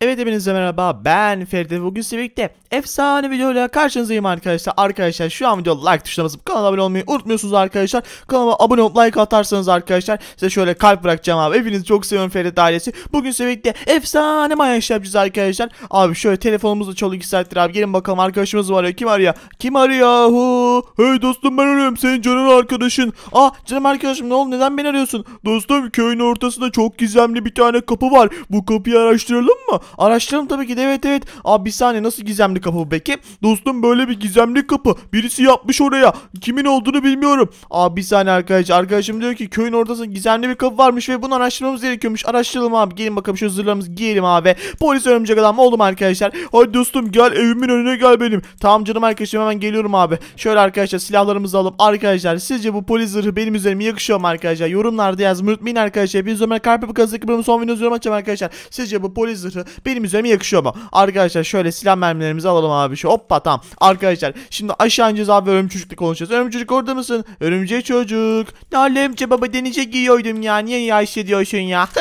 Evet hepinize merhaba ben Feride bugün size birlikte efsane videoyla karşınızdayım arkadaşlar Arkadaşlar şu an video like tuşuna basıp kanala abone olmayı unutmuyorsunuz arkadaşlar kanala abone olup like atarsanız arkadaşlar size şöyle kalp bırakacağım abi Hepinizi çok seviyorum Feride ailesi Bugün size birlikte efsane manyaş yapacağız arkadaşlar Abi şöyle telefonumuzla çalıyor 2 saattir abi gelin bakalım arkadaşımız var ya kim arıyor Kim arıyor hu Hey dostum ben arıyorum senin canın arkadaşın Ah canım arkadaşım ne oldu neden beni arıyorsun Dostum köyün ortasında çok gizemli bir tane kapı var Bu kapıyı araştıralım mı Araştıralım tabii ki de evet evet. Abi bir saniye nasıl gizemli kapı bu peki? Dostum böyle bir gizemli kapı. Birisi yapmış oraya. Kimin olduğunu bilmiyorum. Abi bir saniye arkadaş. Arkadaşım diyor ki köyün ortasında gizemli bir kapı varmış ve bunu araştırmamız gerekiyormuş. Araştıralım abi. Gelin bakalım şu zırhlarımızı giyelim abi. Polis örümcek adam oldum arkadaşlar. Hadi dostum gel evimin önüne gel benim. Tamam canım arkadaşım hemen geliyorum abi. Şöyle arkadaşlar silahlarımızı alıp arkadaşlar sizce bu polis zırhı benim üzerime yakışıyor mu arkadaşlar? Yorumlarda yazmayı unutmayın arkadaşlar. Hepiniz Ömer Karpı Kazık bölümün son videosu yorum açacağım arkadaşlar. Sizce bu polis zırhı benim üzerime yakışıyor mu? Arkadaşlar şöyle silah mermilerimizi alalım abi. Şu hoppa tamam. Arkadaşlar şimdi aşağı ineceğiz abi örümcülükle konuşacağız. Örümcülük orada mısın? Örümcek çocuk. Ne alemce baba denize giyiyordum ya. Niye ya hissediyorsun ya?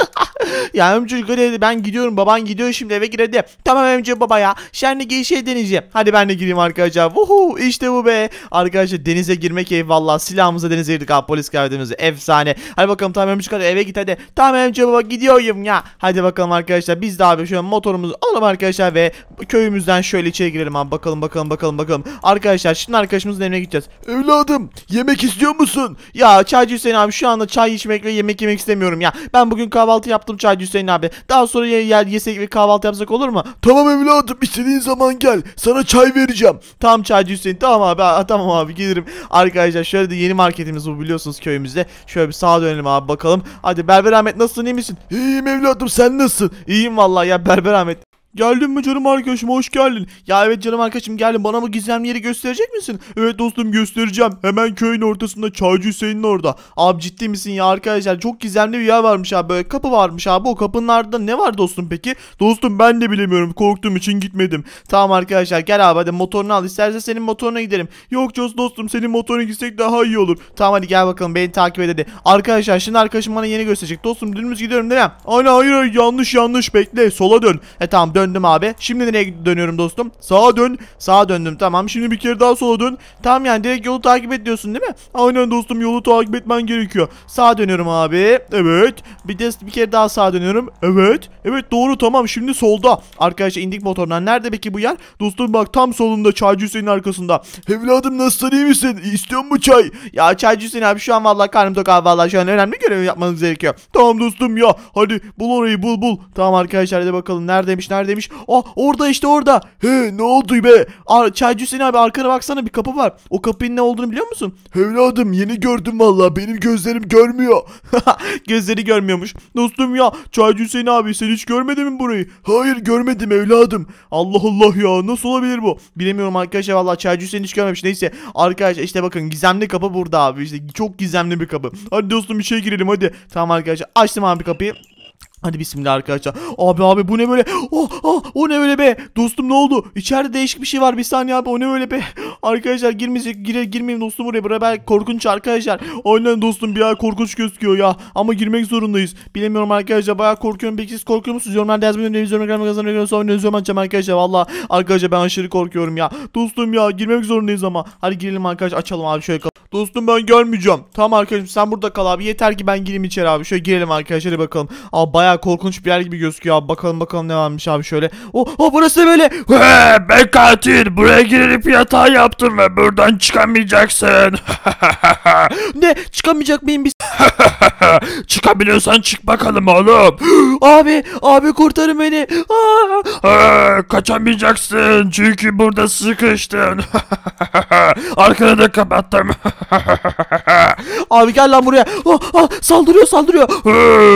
ya amca hadi ben gidiyorum baban gidiyor şimdi eve gir Tamam amca baba ya. Şimdi girişe deneyeceğim. Hadi ben de gireyim arkadaşlar. Vuhu işte bu be. Arkadaşlar denize girmek keyif valla silahımızı denize girdik abi polis kıyafetimizi efsane. Hadi bakalım tamam amca hadi eve git hadi. Tamam amca baba gidiyorum ya. Hadi bakalım arkadaşlar biz daha abi şu an motorumuzu alalım arkadaşlar ve köyümüzden şöyle içeri girelim abi bakalım bakalım bakalım bakalım. Arkadaşlar şimdi arkadaşımızın evine gideceğiz. Evladım yemek istiyor musun? Ya çaycı Hüseyin abi şu anda çay içmek ve yemek yemek istemiyorum ya. Ben bugün kahvaltı yaptım çaycı Hüseyin abi. Daha sonra yer, yesek ve kahvaltı yapsak olur mu? Tamam evladım istediğin zaman gel. Sana çay vereceğim. Tamam çaycı Hüseyin tamam abi tamam abi gelirim. Arkadaşlar şöyle de yeni marketimiz bu biliyorsunuz köyümüzde. Şöyle bir sağa dönelim abi bakalım. Hadi Berber Ahmet nasılsın iyi misin? İyiyim evladım sen nasılsın? İyiyim vallahi ya Berber Ahmet. Geldin mi canım arkadaşım hoş geldin. Ya evet canım arkadaşım geldin bana mı gizemli yeri gösterecek misin? Evet dostum göstereceğim. Hemen köyün ortasında Çaycı Hüseyin'in orada. Abi ciddi misin ya arkadaşlar çok gizemli bir yer varmış abi. Böyle kapı varmış abi o kapının ardında ne var dostum peki? Dostum ben de bilemiyorum korktuğum için gitmedim. Tamam arkadaşlar gel abi hadi motorunu al istersen senin motoruna gidelim. Yok Jos dostum senin motoruna gitsek daha iyi olur. Tamam hadi gel bakalım beni takip et dedi. Arkadaşlar şimdi arkadaşım bana yeni gösterecek. Dostum dümdüz gidiyorum değil mi? Ana hayır, hayır yanlış yanlış bekle sola dön. E tamam dön döndüm abi. Şimdi nereye dönüyorum dostum? Sağa dön. Sağa döndüm tamam. Şimdi bir kere daha sola dön. Tamam yani direkt yolu takip ediyorsun değil mi? Aynen dostum yolu takip etmen gerekiyor. Sağa dönüyorum abi. Evet. Bir de bir kere daha sağa dönüyorum. Evet. Evet doğru tamam şimdi solda. Arkadaşlar indik motordan. Nerede peki bu yer? Dostum bak tam solunda Çaycı Hüseyin'in arkasında. Evladım nasıl iyi misin? İstiyor mu çay? Ya Çaycı Hüseyin abi şu an vallahi karnım tok abi vallahi şu an önemli görev yapmanız gerekiyor. Tamam dostum ya. Hadi bul orayı bul bul. Tamam arkadaşlar hadi bakalım neredeymiş nerede Demiş, Aa ah, orada işte orada. He ne oldu be? Ar Çaycı Hüseyin abi arkana baksana bir kapı var. O kapının ne olduğunu biliyor musun? Evladım yeni gördüm valla. Benim gözlerim görmüyor. Gözleri görmüyormuş. Dostum ya Çaycı Hüseyin abi sen hiç görmedin mi burayı? Hayır görmedim evladım. Allah Allah ya nasıl olabilir bu? Bilemiyorum arkadaşlar valla Çaycı Hüseyin hiç görmemiş. Neyse arkadaşlar işte bakın gizemli kapı burada abi. İşte çok gizemli bir kapı. Hadi dostum bir şey girelim hadi. Tamam arkadaşlar açtım abi kapıyı. Hadi bismillah arkadaşlar. Abi abi bu ne böyle? Oh, oh, o ne böyle be? Dostum ne oldu? İçeride değişik bir şey var. Bir saniye abi o ne böyle be? Arkadaşlar girmeyecek. Gire, girmeyin dostum buraya. Buraya belki korkunç arkadaşlar. Aynen dostum bir yer korkunç gözüküyor ya. Ama girmek zorundayız. Bilemiyorum arkadaşlar. Bayağı korkuyorum. Peki siz korkuyor musunuz? Yorumlarda yazmayı öneriyorum. Yorumlar kanalıma kazanmayı öneriyorum. Sonra öneriyorum açacağım arkadaşlar. Valla arkadaşlar ben aşırı korkuyorum ya. Dostum ya girmek zorundayız ama. Hadi girelim arkadaşlar. Açalım abi şöyle. Dostum ben görmeyeceğim. Tamam arkadaşım sen burada kal abi. Yeter ki ben gireyim içeri abi. Şöyle girelim arkadaşlar bakalım. Abi baya korkunç bir yer gibi gözüküyor abi. Bakalım bakalım ne varmış abi şöyle. Oh, oh burası böyle. He, ben katil. Buraya girip yatağı yaptım ve buradan çıkamayacaksın. ne? Çıkamayacak mıyım biz? Çıkabiliyorsan çık bakalım oğlum. abi, abi kurtarın beni. kaçamayacaksın çünkü burada sıkıştın. Arkanı da kapattım. Abi gel lan buraya. Ah, ah, saldırıyor saldırıyor.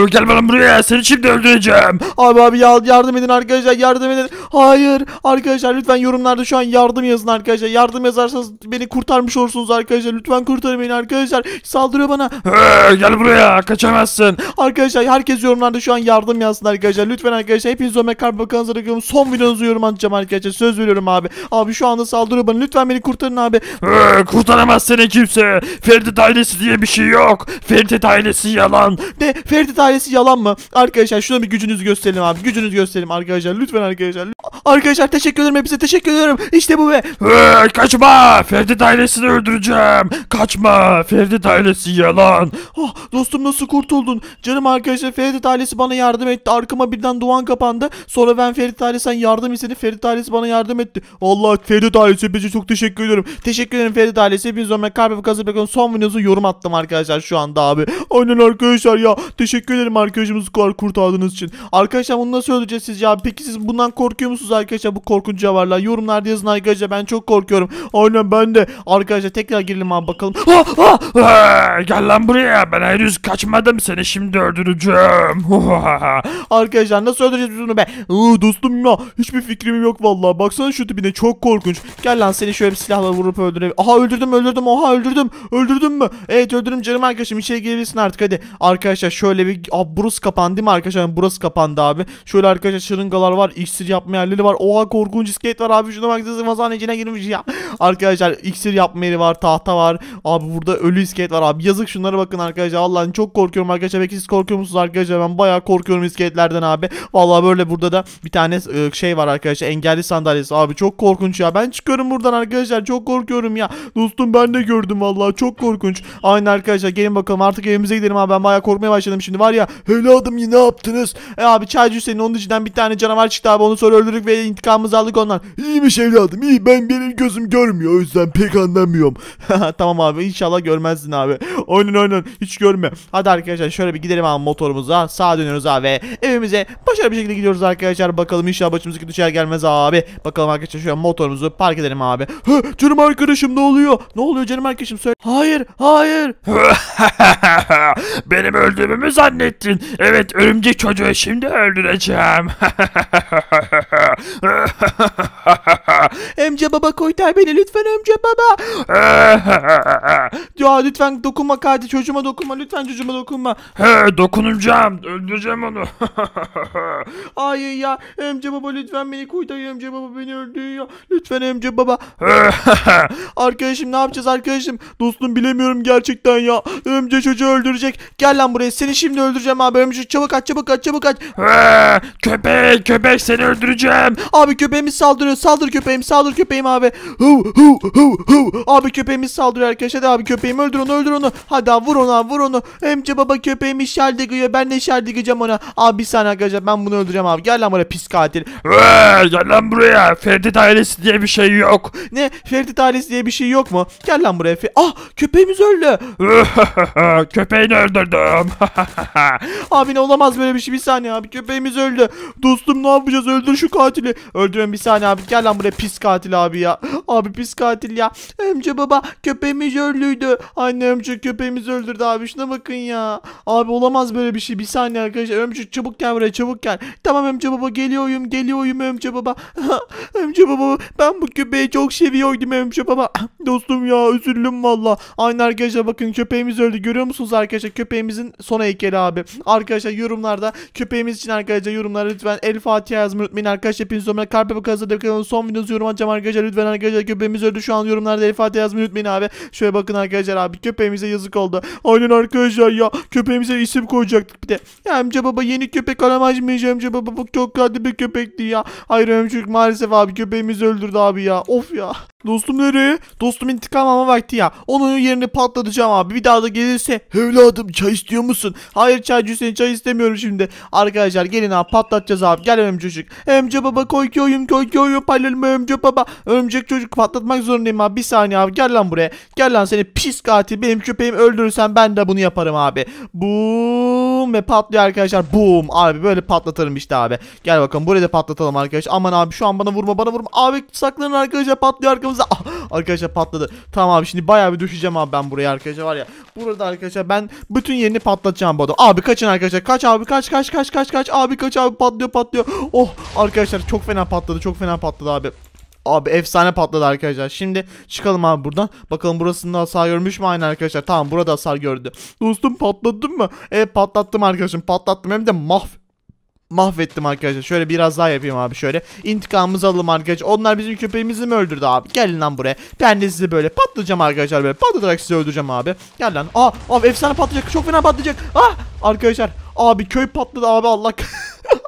gel lan buraya seni şimdi öldüreceğim. Abi abi ya- yardım edin arkadaşlar yardım edin. Hayır arkadaşlar lütfen yorumlarda şu an yardım yazın arkadaşlar. Yardım yazarsanız beni kurtarmış olursunuz arkadaşlar. Lütfen kurtarın beni arkadaşlar. Saldırıyor bana. gel buraya kaçamazsın. Arkadaşlar herkes yorumlarda şu an yardım yazsın arkadaşlar. Lütfen arkadaşlar hepiniz Ömer Karbakan'ı rakıyorum. Son videonuzu yorum atacağım arkadaşlar. Söz veriyorum abi. Abi şu anda saldırıyor bana. Lütfen beni kurtarın abi. Hı, kurtaramaz seni kimse kimse. Ferdi ailesi diye bir şey yok. Ferdi ailesi yalan. Ne? Ferdi ailesi yalan mı? Arkadaşlar şuna bir gücünüzü gösterelim abi. Gücünüzü gösterelim arkadaşlar. Lütfen arkadaşlar. Arkadaşlar teşekkür ederim hepinize teşekkür ederim. İşte bu be. Hey, kaçma. Ferdi ailesini öldüreceğim. Kaçma. Ferdi ailesi yalan. Oh, dostum nasıl kurtuldun? Canım arkadaşlar Ferdi ailesi bana yardım etti. Arkama birden duvan kapandı. Sonra ben Ferit ailesinden yardım istedim. Ferit ailesi bana yardım etti. Allah Ferit ailesi bize çok teşekkür ediyorum. Teşekkür ederim Ferit ailesi. Hepinize o kalbi abi Gazze son videosu yorum attım arkadaşlar şu anda abi. Aynen arkadaşlar ya. Teşekkür ederim arkadaşımız kurtardığınız için. Arkadaşlar bunu nasıl öldüreceğiz sizce abi? Peki siz bundan korkuyor musunuz arkadaşlar bu korkunç canavarlar? Yorumlarda yazın arkadaşlar ben çok korkuyorum. Aynen ben de. Arkadaşlar tekrar girelim abi bakalım. Ha, ha, ha. Gel lan buraya ben henüz kaçmadım seni şimdi öldüreceğim. arkadaşlar nasıl öldüreceğiz bunu be? Iı, dostum ya hiçbir fikrim yok vallahi. Baksana şu tipine çok korkunç. Gel lan seni şöyle bir silahla vurup öldüreyim. Aha öldürdüm öldürdüm oha öldürdüm öldürdüm. Öldürdüm mü? Evet öldürdüm canım arkadaşım. İçeri girebilirsin artık hadi. Arkadaşlar şöyle bir Aa, burası kapandı değil mi arkadaşlar? Burası kapandı abi. Şöyle arkadaşlar şırıngalar var. İksir yapma yerleri var. Oha korkunç iskelet var abi. Şuna baksana masanın içine girmiş ya. Arkadaşlar iksir yapma yeri var. Tahta var. Abi burada ölü iskelet var abi. Yazık şunlara bakın arkadaşlar. Allah'ın çok korkuyorum arkadaşlar. Belki siz korkuyor musunuz arkadaşlar? Ben bayağı korkuyorum iskeletlerden abi. Vallahi böyle burada da bir tane e, şey var arkadaşlar. Engelli sandalyesi abi. Çok korkunç ya. Ben çıkıyorum buradan arkadaşlar. Çok korkuyorum ya. Dostum ben de gördüm vallahi çok korkunç. Aynen arkadaşlar gelin bakalım artık evimize gidelim abi ben bayağı korkmaya başladım şimdi var ya. Evladım yine ne yaptınız? E abi Çaycı Hüseyin'in onun içinden bir tane canavar çıktı abi onu sonra öldürdük ve intikamımızı aldık ondan. İyiymiş evladım iyi ben benim gözüm görmüyor o yüzden pek anlamıyorum. tamam abi inşallah görmezsin abi. Oyunun oyunun hiç görme. Hadi arkadaşlar şöyle bir gidelim abi motorumuza sağa dönüyoruz abi evimize başarılı bir şekilde gidiyoruz arkadaşlar. Bakalım inşallah başımıza düşer gelmez abi. Bakalım arkadaşlar şöyle motorumuzu park edelim abi. Hı, canım arkadaşım ne oluyor? Ne oluyor canım arkadaşım? kardeşim söyle. Hayır hayır. Benim öldüğümü mü zannettin? Evet örümcek çocuğu şimdi öldüreceğim. Amca baba kurtar beni lütfen amca baba. ya lütfen dokunma kardeş çocuğuma dokunma lütfen çocuğuma dokunma. He dokunacağım öldüreceğim onu. Ay ya amca baba lütfen beni kurtar amca baba beni öldürüyor. Lütfen amca baba. arkadaşım ne yapacağız arkadaşım? Dostum bilemiyorum gerçekten ya. Örümcek çocuğu öldürecek. Gel lan buraya seni şimdi öldüreceğim abi. Örümcek çabuk kaç çabuk kaç çabuk kaç. köpek köpek seni öldüreceğim. Abi köpeğimiz saldırıyor. Saldır köpeğim saldır köpeğim abi. Hu hu hu hu. Abi köpeğimiz saldırıyor arkadaşlar. Hadi abi köpeğimi öldür onu öldür onu. Hadi abi, vur onu abi, vur onu. Emce baba köpeğimi şerde gıyıyor. Ben de şerde gıyacağım ona. Abi bir saniye arkadaşlar ben bunu öldüreceğim abi. Gel lan buraya pis katil. gel lan buraya. Ferdi ailesi diye bir şey yok. Ne? Ferdi ailesi diye bir şey yok mu? Gel lan buraya. Ah köpeğimiz öldü. Köpeğini öldürdüm. abi ne olamaz böyle bir şey bir saniye abi köpeğimiz öldü. Dostum ne yapacağız öldür şu katili. Öldürün bir saniye abi gel lan buraya pis katil abi ya. Abi pis katil ya. Amca baba köpeğimiz öldüydü. Anne amca köpeğimiz öldürdü abi şuna bakın ya. Abi olamaz böyle bir şey bir saniye arkadaşlar. Amca çabuk gel buraya çabuk gel. Tamam amca baba geliyorum geliyorum amca baba. amca baba ben bu köpeği çok seviyordum amca baba. Dostum ya üzüldüm valla. Aynı arkadaşlar bakın köpeğimiz öldü. Görüyor musunuz arkadaşlar? Köpeğimizin son heykeli abi. Arkadaşlar yorumlarda köpeğimiz için arkadaşlar yorumlara lütfen El Fatiha yazmayı unutmayın. Arkadaşlar hepiniz yorumlara kalp bakasına dekanın son videosu yorum açacağım arkadaşlar. Lütfen arkadaşlar köpeğimiz öldü. Şu an yorumlarda El Fatiha yazmayı unutmayın abi. Şöyle bakın arkadaşlar abi. Köpeğimize yazık oldu. Aynen arkadaşlar ya. Köpeğimize isim koyacaktık bir de. Ya amca baba yeni köpek aramayacağım amca baba. Bu çok kötü bir köpekti ya. Hayır amcuk maalesef abi köpeğimiz öldürdü abi ya. Of ya. Dostum nereye? Dostum dostum intikam alma vakti ya. Onun yerini patlatacağım abi. Bir daha da gelirse evladım çay istiyor musun? Hayır çaycı Hüseyin çay istemiyorum şimdi. Arkadaşlar gelin abi patlatacağız abi. Gel ömcü çocuk. Ömcü baba koy koyum koy koyum paylarım ömcü baba. Ömcek çocuk patlatmak zorundayım abi. Bir saniye abi gel lan buraya. Gel lan seni pis katil benim köpeğim öldürürsen ben de bunu yaparım abi. Bu Boom ve patlıyor arkadaşlar. Boom abi böyle patlatırım işte abi. Gel bakalım burayı da patlatalım arkadaşlar. Aman abi şu an bana vurma bana vurma. Abi saklanın arkadaşlar patlıyor arkamızda. Ah, arkadaşlar patladı. Tamam abi şimdi baya bir düşeceğim abi ben buraya arkadaşlar var ya. Burada arkadaşlar ben bütün yerini patlatacağım bu adam. Abi kaçın arkadaşlar. Kaç abi kaç kaç kaç kaç kaç. Abi kaç abi patlıyor patlıyor. Oh arkadaşlar çok fena patladı çok fena patladı abi. Abi efsane patladı arkadaşlar. Şimdi çıkalım abi buradan. Bakalım burasında hasar görmüş mü? aynı arkadaşlar. Tamam burada hasar gördü. Dostum patlattın mı? Evet patlattım arkadaşım. Patlattım hem de mahv mahvettim arkadaşlar. Şöyle biraz daha yapayım abi şöyle. İntikamımızı alalım arkadaşlar. Onlar bizim köpeğimizi mi öldürdü abi? Gelin lan buraya. Ben de sizi böyle patlayacağım arkadaşlar böyle. Patlatarak sizi öldüreceğim abi. Gel lan. Aa abi efsane patlayacak. Çok fena patlayacak. Ah arkadaşlar. Abi köy patladı abi Allah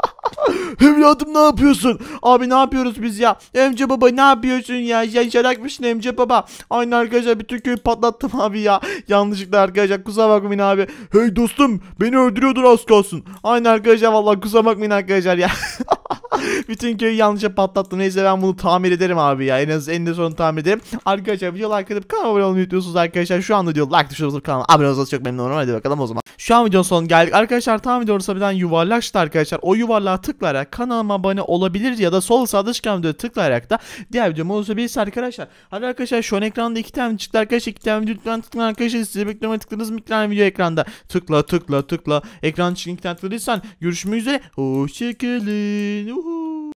Evladım ne yapıyorsun? Abi ne yapıyoruz biz ya? Emce baba ne yapıyorsun ya? Yaşarakmışsın Emce baba. Aynı arkadaşlar bütün köyü patlattım abi ya. Yanlışlıkla arkadaşlar kusura bakmayın abi. Hey dostum beni öldürüyordun az kalsın. Aynı arkadaşlar vallahi kusura bakmayın arkadaşlar ya. Bütün köyü yanlışa patlattım. Neyse ben bunu tamir ederim abi ya. En az eninde sonunda tamir ederim. Arkadaşlar video like atıp kanala abone olmayı unutuyorsunuz arkadaşlar. Şu anda diyor like tuşuna basıp kanala abone olsanız çok memnun olurum. Hadi bakalım o zaman. Şu an videonun sonuna geldik. Arkadaşlar tam video ortasından yuvarlaştı arkadaşlar. O yuvarlığa tıklayarak kanalıma abone olabilir ya da sol sağ dış kamera tıklayarak da diğer videomu olabilirsiniz arkadaşlar. Hadi arkadaşlar şu an ekranda iki tane çıktı arkadaşlar. iki tane video lütfen tıklayın arkadaşlar. Size bekliyorum tıkladınız mı? tane video ekranda. Tıkla tıkla tıkla. Ekran için iki tane tıkladıysan görüşmek üzere. Hoşçakalın. Uhu.